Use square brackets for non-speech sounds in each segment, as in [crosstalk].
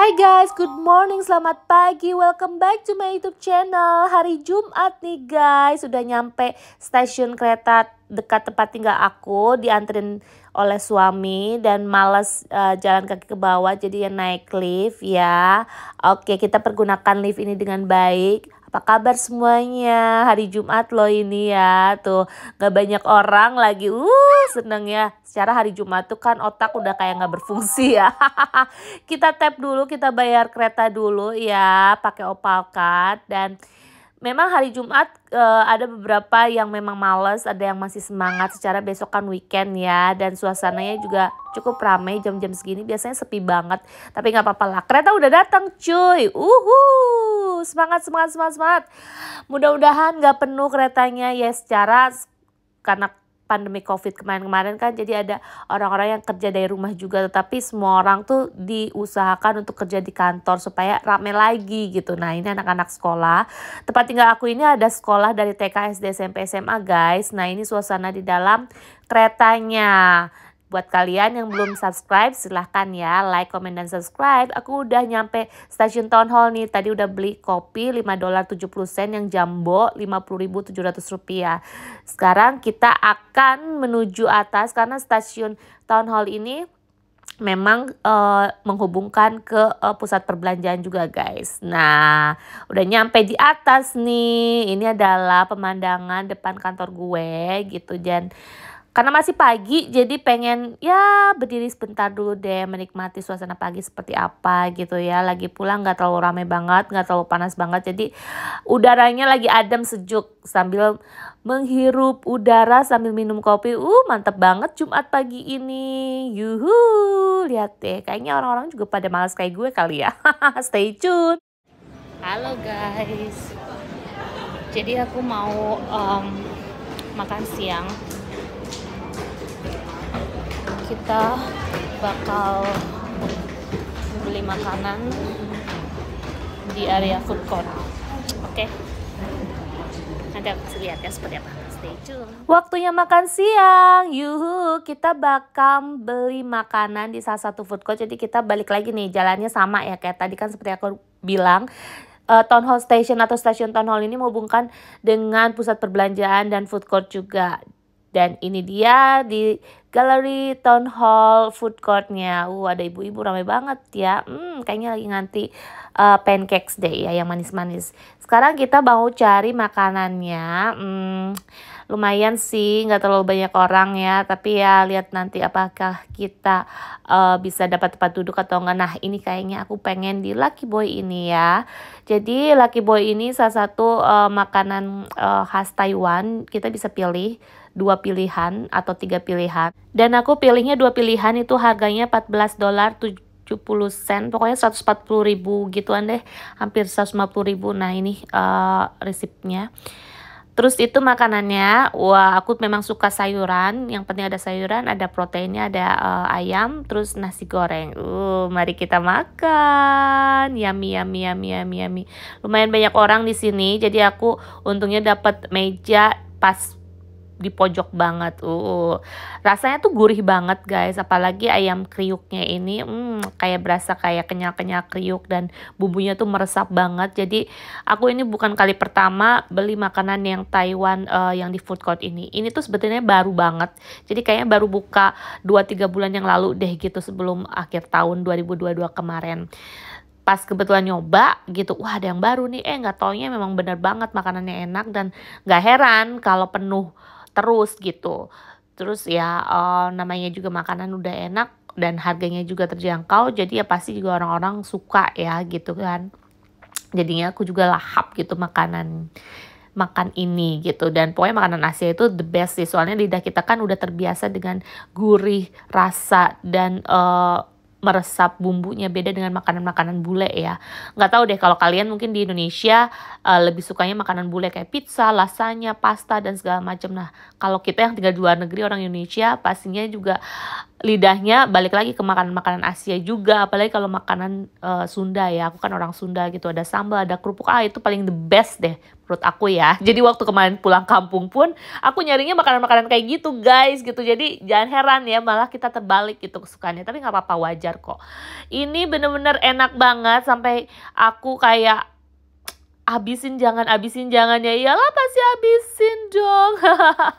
Hai guys, good morning, selamat pagi, welcome back to my youtube channel Hari Jumat nih guys, sudah nyampe stasiun kereta dekat tempat tinggal aku Dianterin oleh suami dan males uh, jalan kaki ke bawah jadi ya naik lift ya Oke, kita pergunakan lift ini dengan baik apa kabar semuanya? Hari Jumat loh ini ya. Tuh, gak banyak orang lagi. Uh, seneng ya. Secara hari Jumat tuh kan otak udah kayak gak berfungsi ya. [laughs] kita tap dulu, kita bayar kereta dulu ya. Pakai opal card dan memang hari Jumat uh, ada beberapa yang memang males, ada yang masih semangat secara besok kan weekend ya dan suasananya juga cukup ramai jam-jam segini biasanya sepi banget. Tapi gak apa-apa lah, kereta udah datang cuy. Uhuh semangat, semangat, semangat, semangat. Mudah-mudahan nggak penuh keretanya ya secara karena pandemi COVID kemarin-kemarin kan jadi ada orang-orang yang kerja dari rumah juga tetapi semua orang tuh diusahakan untuk kerja di kantor supaya rame lagi gitu. Nah, ini anak-anak sekolah. Tempat tinggal aku ini ada sekolah dari TK, SD, SMP, SMA, guys. Nah, ini suasana di dalam keretanya. Buat kalian yang belum subscribe, silahkan ya like, komen, dan subscribe. Aku udah nyampe stasiun town hall nih. Tadi udah beli kopi 5 dolar 70 sen yang jumbo 50.700 rupiah. Sekarang kita akan menuju atas karena stasiun town hall ini memang uh, menghubungkan ke uh, pusat perbelanjaan juga guys. Nah, udah nyampe di atas nih. Ini adalah pemandangan depan kantor gue gitu dan karena masih pagi, jadi pengen ya berdiri sebentar dulu deh, menikmati suasana pagi seperti apa gitu ya. Lagi pulang nggak terlalu ramai banget, nggak terlalu panas banget, jadi udaranya lagi adem sejuk sambil menghirup udara sambil minum kopi. Uh, mantep banget Jumat pagi ini. Yuhu, lihat deh, kayaknya orang-orang juga pada malas kayak gue kali ya. [laughs] Stay tune. Halo guys, jadi aku mau um, makan siang kita bakal beli makanan di area food court oke okay? nanti aku lihat ya seperti apa stay tune waktunya makan siang yuhu kita bakal beli makanan di salah satu food court jadi kita balik lagi nih jalannya sama ya kayak tadi kan seperti aku bilang uh, town hall station atau stasiun town hall ini menghubungkan dengan pusat perbelanjaan dan food court juga. Dan ini dia di galeri Town Hall food courtnya. Uh, ada ibu-ibu ramai banget ya. Hmm, kayaknya lagi nganti uh, pancakes deh ya yang manis-manis. Sekarang kita mau cari makanannya. Hmm, lumayan sih nggak terlalu banyak orang ya tapi ya lihat nanti apakah kita uh, bisa dapat tempat duduk atau enggak nah ini kayaknya aku pengen di Lucky Boy ini ya jadi Lucky Boy ini salah satu uh, makanan uh, khas Taiwan kita bisa pilih dua pilihan atau tiga pilihan dan aku pilihnya dua pilihan itu harganya 14 dolar 70 sen pokoknya 140 ribu gituan deh hampir 150 ribu nah ini uh, resipnya Terus itu makanannya, wah aku memang suka sayuran. Yang penting ada sayuran, ada proteinnya, ada uh, ayam, terus nasi goreng. Uh, mari kita makan. Yummy, yummy, yummy, yummy, yummy. Lumayan banyak orang di sini, jadi aku untungnya dapat meja pas di pojok banget. Uh, rasanya tuh gurih banget guys, apalagi ayam kriuknya ini hmm, kayak berasa kayak kenyal-kenyal kriuk dan bumbunya tuh meresap banget. Jadi aku ini bukan kali pertama beli makanan yang Taiwan uh, yang di food court ini. Ini tuh sebetulnya baru banget. Jadi kayaknya baru buka 2-3 bulan yang lalu deh gitu sebelum akhir tahun 2022 kemarin pas kebetulan nyoba gitu wah ada yang baru nih eh nggak taunya memang bener banget makanannya enak dan nggak heran kalau penuh terus gitu terus ya uh, namanya juga makanan udah enak dan harganya juga terjangkau jadi ya pasti juga orang-orang suka ya gitu kan jadinya aku juga lahap gitu makanan makan ini gitu dan pokoknya makanan Asia itu the best sih soalnya lidah kita kan udah terbiasa dengan gurih rasa dan uh, meresap bumbunya beda dengan makanan-makanan bule ya. Nggak tahu deh kalau kalian mungkin di Indonesia uh, lebih sukanya makanan bule kayak pizza, lasagna, pasta dan segala macam. Nah, kalau kita yang tinggal di luar negeri orang Indonesia pastinya juga lidahnya balik lagi ke makanan-makanan Asia juga apalagi kalau makanan uh, Sunda ya aku kan orang Sunda gitu ada sambal ada kerupuk ah itu paling the best deh menurut aku ya [laughs] jadi waktu kemarin pulang kampung pun aku nyarinya makanan-makanan kayak gitu guys gitu jadi jangan heran ya malah kita terbalik gitu kesukaannya tapi nggak apa-apa wajar kok ini bener-bener enak banget sampai aku kayak abisin jangan abisin jangan ya iyalah pasti abisin dong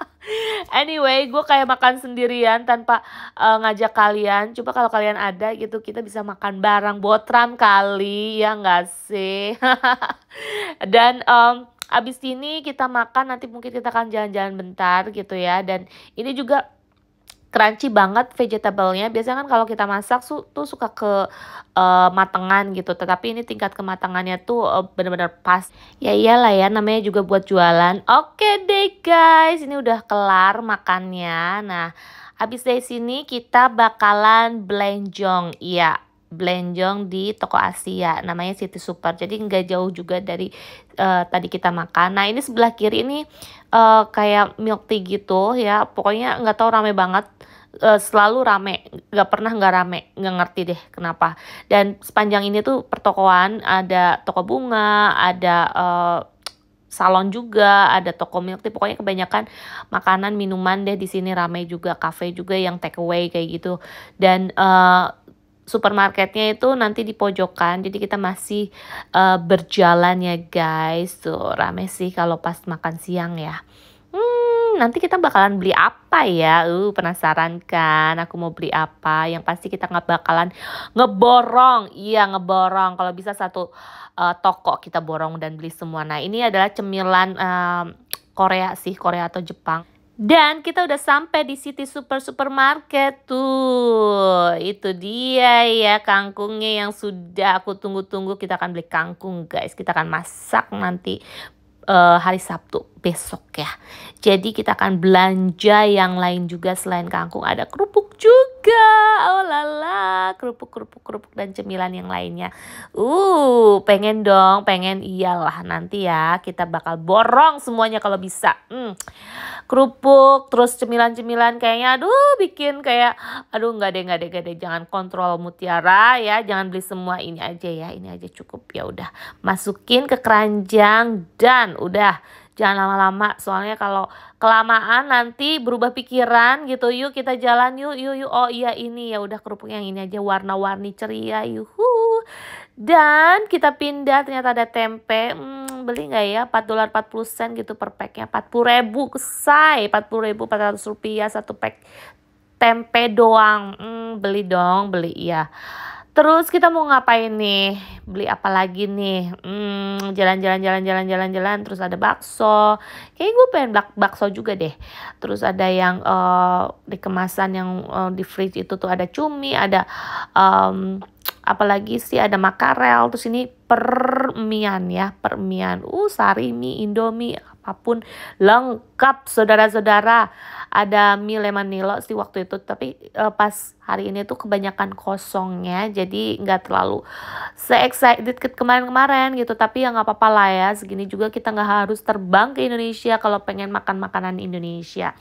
[laughs] anyway gue kayak makan sendirian tanpa uh, ngajak kalian coba kalau kalian ada gitu kita bisa makan bareng botram kali ya nggak sih [laughs] dan um, abis ini kita makan nanti mungkin kita akan jalan-jalan bentar gitu ya dan ini juga crunchy banget vegetablenya. Biasanya kan kalau kita masak su tuh suka ke uh, matangan gitu, tetapi ini tingkat kematangannya tuh uh, benar-benar pas. Ya iyalah ya, namanya juga buat jualan. Oke okay deh guys, ini udah kelar makannya. Nah, abis dari sini kita bakalan belenjong. Iya, Blenjong di toko Asia namanya City Super jadi nggak jauh juga dari uh, tadi kita makan nah ini sebelah kiri ini uh, kayak milk tea gitu ya pokoknya nggak tahu rame banget uh, selalu rame nggak pernah nggak rame nggak ngerti deh kenapa dan sepanjang ini tuh pertokoan ada toko bunga ada uh, salon juga, ada toko milk tea, pokoknya kebanyakan makanan, minuman deh di sini ramai juga, kafe juga yang take away kayak gitu. Dan uh, supermarketnya itu nanti di pojokan jadi kita masih uh, berjalan ya guys tuh rame sih kalau pas makan siang ya hmm nanti kita bakalan beli apa ya uh penasaran kan aku mau beli apa yang pasti kita nggak bakalan ngeborong iya ngeborong kalau bisa satu uh, toko kita borong dan beli semua nah ini adalah cemilan uh, Korea sih Korea atau Jepang dan kita udah sampai di City Super Supermarket tuh. Itu dia ya kangkungnya yang sudah aku tunggu-tunggu. Kita akan beli kangkung guys. Kita akan masak nanti uh, hari Sabtu besok ya. Jadi kita akan belanja yang lain juga selain kangkung. Ada kerupuk juga juga. Oh lala, kerupuk-kerupuk-kerupuk dan cemilan yang lainnya. Uh, pengen dong, pengen iyalah nanti ya. Kita bakal borong semuanya kalau bisa. Hmm. Kerupuk, terus cemilan-cemilan kayaknya aduh bikin kayak aduh nggak deh nggak deh nggak deh jangan kontrol mutiara ya jangan beli semua ini aja ya ini aja cukup ya udah masukin ke keranjang dan udah jangan lama-lama soalnya kalau kelamaan nanti berubah pikiran gitu yuk kita jalan yuk yuk yuk oh iya ini ya udah kerupuk yang ini aja warna-warni ceria yuhu dan kita pindah ternyata ada tempe hmm, beli nggak ya 4 dolar 40 sen gitu per packnya 40 ribu kesai 40 ribu 400 rupiah satu pack tempe doang hmm, beli dong beli ya Terus kita mau ngapain nih? Beli apa lagi nih? jalan hmm, jalan-jalan jalan-jalan jalan-jalan terus ada bakso. Kayaknya gue pengen bak bakso juga deh. Terus ada yang uh, di kemasan yang uh, di fridge itu tuh ada cumi, ada um, apalagi sih ada makarel, terus ini permian ya, permian. Uh, sari mie, indomie, apapun lengkap saudara-saudara ada mie lemon nilo sih waktu itu tapi uh, pas hari ini tuh kebanyakan kosongnya jadi nggak terlalu se excited ke kemarin-kemarin gitu tapi ya nggak apa-apa lah ya segini juga kita nggak harus terbang ke Indonesia kalau pengen makan makanan Indonesia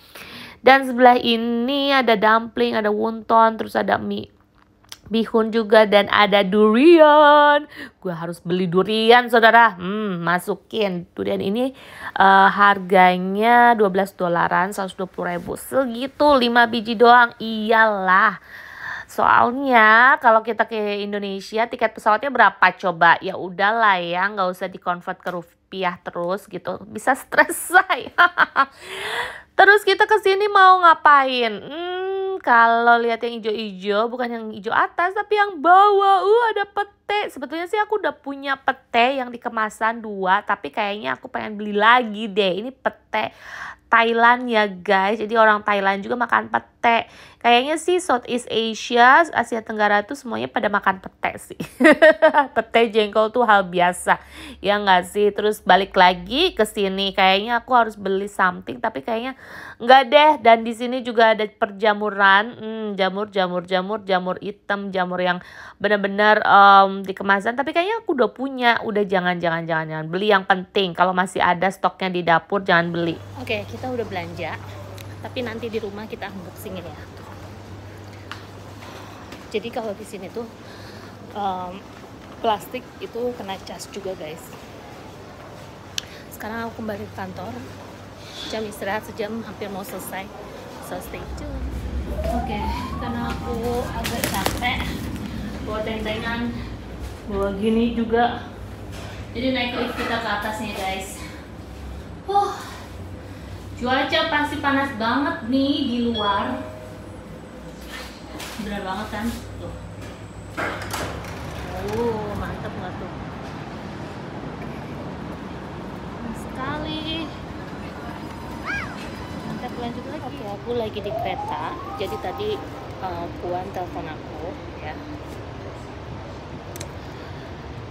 dan sebelah ini ada dumpling ada wonton terus ada mie bihun juga dan ada durian. Gue harus beli durian, saudara. Hmm, masukin durian ini uh, harganya 12 dolaran, 120 ribu. Segitu 5 biji doang. Iyalah. Soalnya kalau kita ke Indonesia tiket pesawatnya berapa coba? Ya udahlah ya, nggak usah dikonvert ke rupiah rupiah terus gitu bisa stres [laughs] saya terus kita ke sini mau ngapain hmm, kalau lihat yang ijo-ijo bukan yang ijo atas tapi yang bawah uh ada pete sebetulnya sih aku udah punya pete yang dikemasan dua tapi kayaknya aku pengen beli lagi deh ini pete Thailand ya guys. Jadi orang Thailand juga makan pete. Kayaknya sih Southeast Asia, Asia Tenggara tuh semuanya pada makan pete sih. [laughs] pete jengkol tuh hal biasa. Ya nggak sih? Terus balik lagi ke sini. Kayaknya aku harus beli something tapi kayaknya nggak deh. Dan di sini juga ada perjamuran. Hmm, jamur, jamur, jamur, jamur hitam, jamur yang benar-benar um, dikemasan. Tapi kayaknya aku udah punya. Udah jangan, jangan, jangan, Beli yang penting. Kalau masih ada stoknya di dapur jangan beli. Oke, okay, kita udah belanja tapi nanti di rumah kita unboxing ya jadi kalau di sini tuh um, plastik itu kena cas juga guys sekarang aku kembali ke kantor jam istirahat sejam hampir mau selesai so stay tune oke okay, karena aku agak capek bawa tentengan bawa gini juga jadi naik lift kita ke atasnya guys oh Cuaca pasti panas banget nih di luar. Bener banget kan? Tuh. Oh, mantap nggak tuh? sekali. Mantap lanjut lagi. Oke, aku lagi di kereta. Jadi tadi uh, Puan telepon aku ya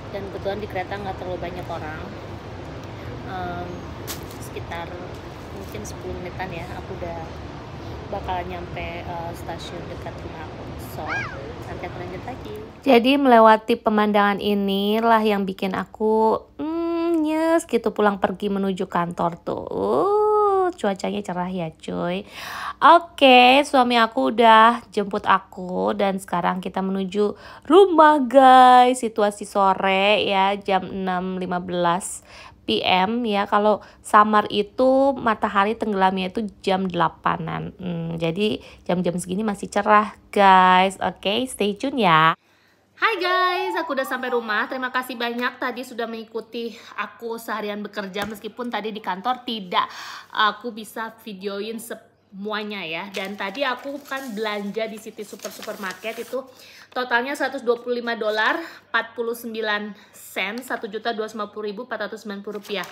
dan kebetulan di kereta nggak terlalu banyak orang um, sekitar mungkin 10 menitan ya aku udah bakal nyampe uh, stasiun dekat rumah aku so nanti aku lanjut lagi jadi melewati pemandangan inilah yang bikin aku mm, nyes gitu pulang pergi menuju kantor tuh uh, cuacanya cerah ya cuy oke suami aku udah jemput aku dan sekarang kita menuju rumah guys situasi sore ya jam 6.15 PM ya kalau summer itu matahari tenggelamnya itu jam 8an hmm, jadi jam-jam segini masih cerah guys oke okay, stay tune ya Hai guys, aku udah sampai rumah. Terima kasih banyak tadi sudah mengikuti aku seharian bekerja meskipun tadi di kantor tidak aku bisa videoin semuanya ya dan tadi aku kan belanja di City Super Supermarket itu totalnya 125 dolar 49 sen 1 juta ribu 250.490 rupiah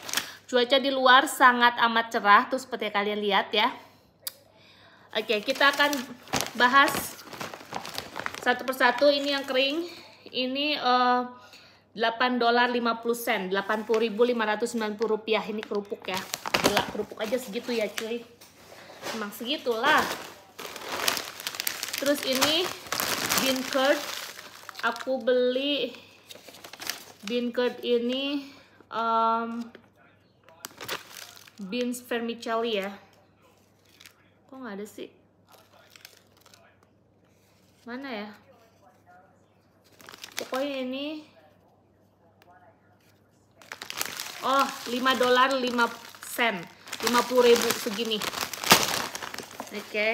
cuaca di luar sangat amat cerah tuh seperti kalian lihat ya oke kita akan bahas satu persatu ini yang kering ini uh, eh, 8 dolar 50 sen 80.590 rupiah ini kerupuk ya gila kerupuk aja segitu ya cuy emang segitulah terus ini bean curd aku beli bean curd ini um, beans vermicelli ya kok nggak ada sih mana ya pokoknya ini oh 5 dolar 5 sen 50 ribu segini Oke. Okay.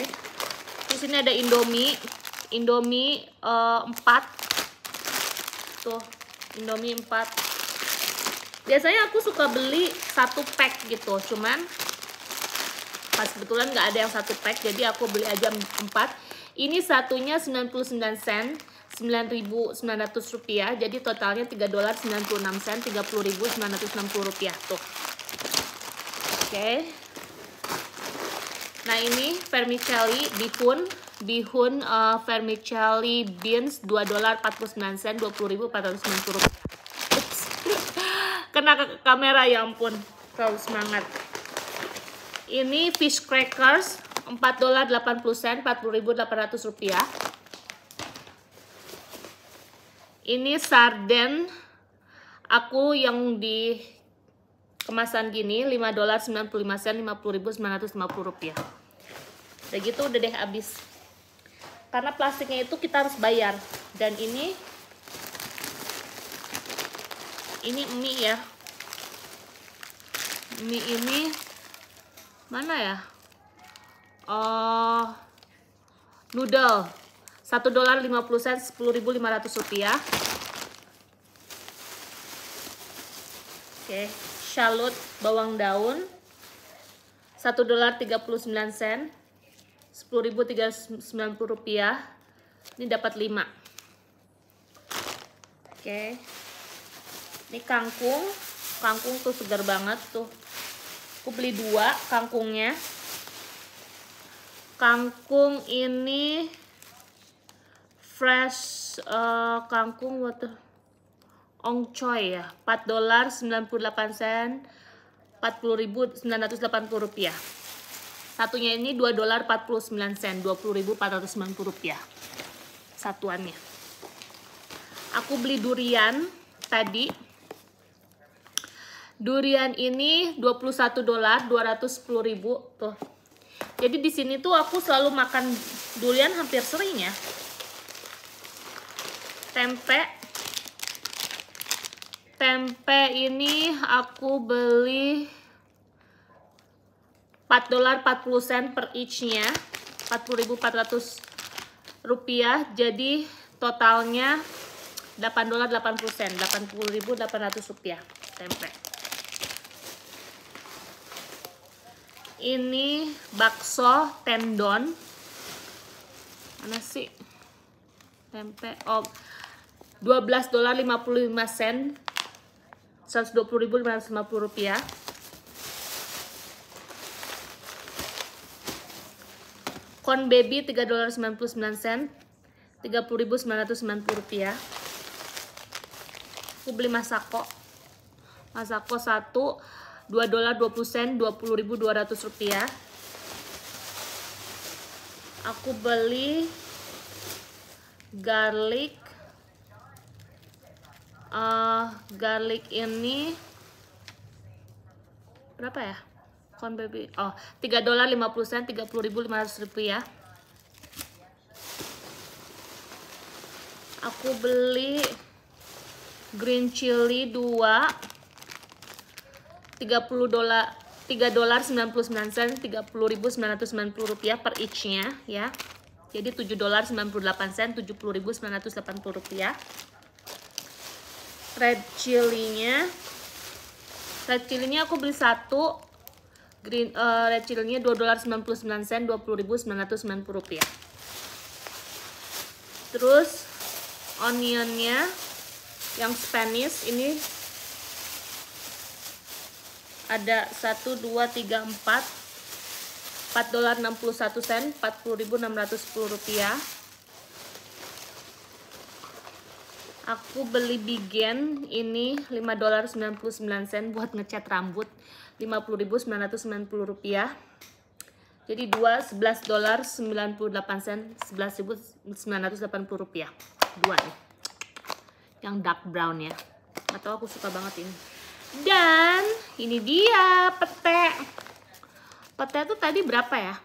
di sini ada Indomie. Indomie uh, eh, 4. Tuh, Indomie 4. Biasanya aku suka beli satu pack gitu, cuman pas kebetulan nggak ada yang satu pack, jadi aku beli aja 4. Ini satunya 99 sen. 9.900 rupiah jadi totalnya 3 dolar 96 sen 30.960 rupiah tuh oke okay. Nah ini vermicelli bihun bihun uh, vermicelli beans 2 dolar 49 sen 20.490 rupiah. [laughs] Kena ke kamera ya ampun. Terlalu semangat. Ini fish crackers 4 dolar 80 sen 40.800 rupiah. Ini sarden aku yang di kemasan gini 5 dolar 95 sen 50.950 rupiah udah gitu udah deh habis karena plastiknya itu kita harus bayar dan ini ini mie ya mie ini mana ya oh noodle 1 dolar 50 sen 10.500 rupiah oke okay shallot bawang daun 1 dolar 39 sen 10.390 rupiah ini dapat 5 oke ini kangkung kangkung tuh segar banget tuh aku beli dua kangkungnya kangkung ini fresh uh, kangkung water Ong Choi ya, 4 dolar 98 sen, 40.980 rupiah. Satunya ini 2 dolar 49 sen, 20.490 rupiah satuannya. Aku beli durian tadi. Durian ini 21 dolar 210 ribu tuh. Jadi di sini tuh aku selalu makan durian hampir sering ya. Tempe tempe ini aku beli 4 dolar 40 sen per each-nya. 40.400 rupiah. Jadi totalnya 8 dolar 80 sen, 80.800 rupiah tempe. Ini bakso tendon. Mana sih? Tempe. Oh, 12 dolar 55 sen 120.550 Corn baby 3 dolar 99 sen 30.990 rupiah aku beli masako masako 1 2 dolar 20 sen 20.200 rupiah aku beli garlic uh, garlic ini berapa ya? Corn baby. Oh, tiga dolar lima puluh sen, tiga puluh ribu lima 30.500 rupiah. Ya. Aku beli green chili dua tiga puluh dolar tiga dolar sembilan puluh sembilan sen tiga puluh ribu sembilan sembilan ratus puluh rupiah per each-nya ya. Jadi tujuh dolar sembilan puluh delapan sen tujuh puluh ribu sembilan ratus delapan puluh rupiah red chilinya red chilinya aku beli satu green uh, red chilinya dua dolar sembilan sen dua puluh sembilan ratus sembilan puluh rupiah terus onionnya yang Spanish ini ada satu dua tiga empat 4 dolar 61 sen, 40.610 rupiah. aku beli Bigen ini 5 dolar 99 sen buat ngecat rambut 50.990 rupiah jadi 2 11 dolar 98 sen 11.980 rupiah dua nih yang dark brown ya atau aku suka banget ini dan ini dia pete pete tuh tadi berapa ya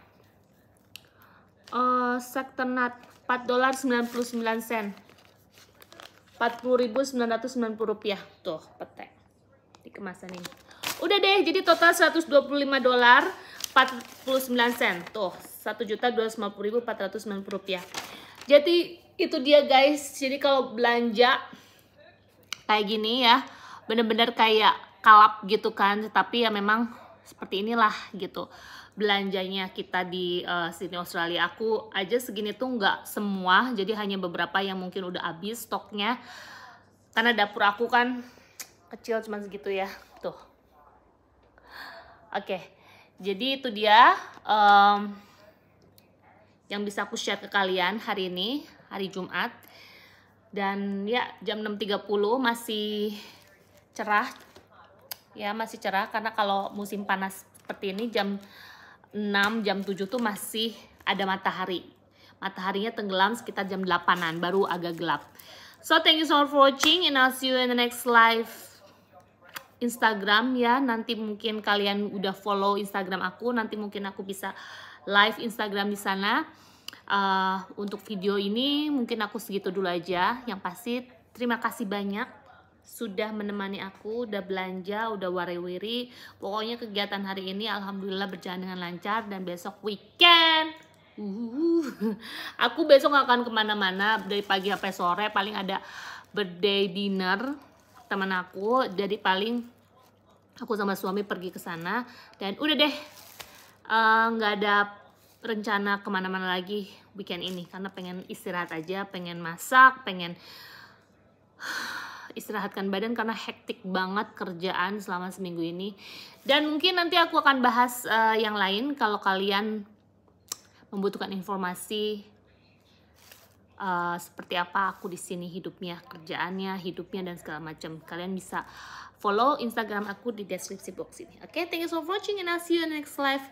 uh, sektenat 4 dolar 99 sen 40.990 rupiah tuh petek di kemasan ini udah deh jadi total 125 dolar 49 sen tuh 1.250.490 rupiah jadi itu dia guys jadi kalau belanja kayak gini ya bener-bener kayak kalap gitu kan tapi ya memang seperti inilah gitu belanjanya kita di uh, Sydney Australia aku aja segini tuh nggak semua jadi hanya beberapa yang mungkin udah habis stoknya karena dapur aku kan kecil cuman segitu ya tuh oke okay. jadi itu dia um, yang bisa aku share ke kalian hari ini hari Jumat dan ya jam 6.30 masih cerah ya masih cerah karena kalau musim panas seperti ini jam 6 jam 7 tuh masih ada matahari. Mataharinya tenggelam sekitar jam 8-an, baru agak gelap. So thank you so much for watching and I'll see you in the next live Instagram ya. Nanti mungkin kalian udah follow Instagram aku, nanti mungkin aku bisa live Instagram di sana. Uh, untuk video ini mungkin aku segitu dulu aja. Yang pasti terima kasih banyak sudah menemani aku, udah belanja, udah wari-wiri. Pokoknya kegiatan hari ini alhamdulillah berjalan dengan lancar dan besok weekend. Uhuh. [laughs] aku besok gak akan kemana-mana dari pagi sampai sore paling ada birthday dinner teman aku jadi paling aku sama suami pergi ke sana dan udah deh eh, nggak uh, ada rencana kemana-mana lagi weekend ini karena pengen istirahat aja pengen masak pengen [sighs] [sighs] [sighs] istirahatkan badan karena hektik banget kerjaan selama seminggu ini. Dan mungkin nanti aku akan bahas uh, yang lain kalau kalian membutuhkan informasi uh, seperti apa aku di sini hidupnya, kerjaannya, hidupnya dan segala macam. Kalian bisa follow Instagram aku di deskripsi box ini. Oke, okay? thank you so much for watching and I'll see you in the next live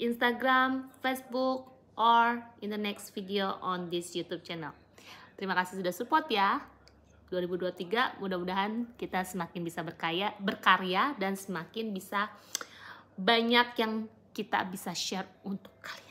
Instagram, Facebook or in the next video on this YouTube channel. Terima kasih sudah support ya. 2023 mudah-mudahan kita semakin bisa berkaya, berkarya dan semakin bisa banyak yang kita bisa share untuk kalian.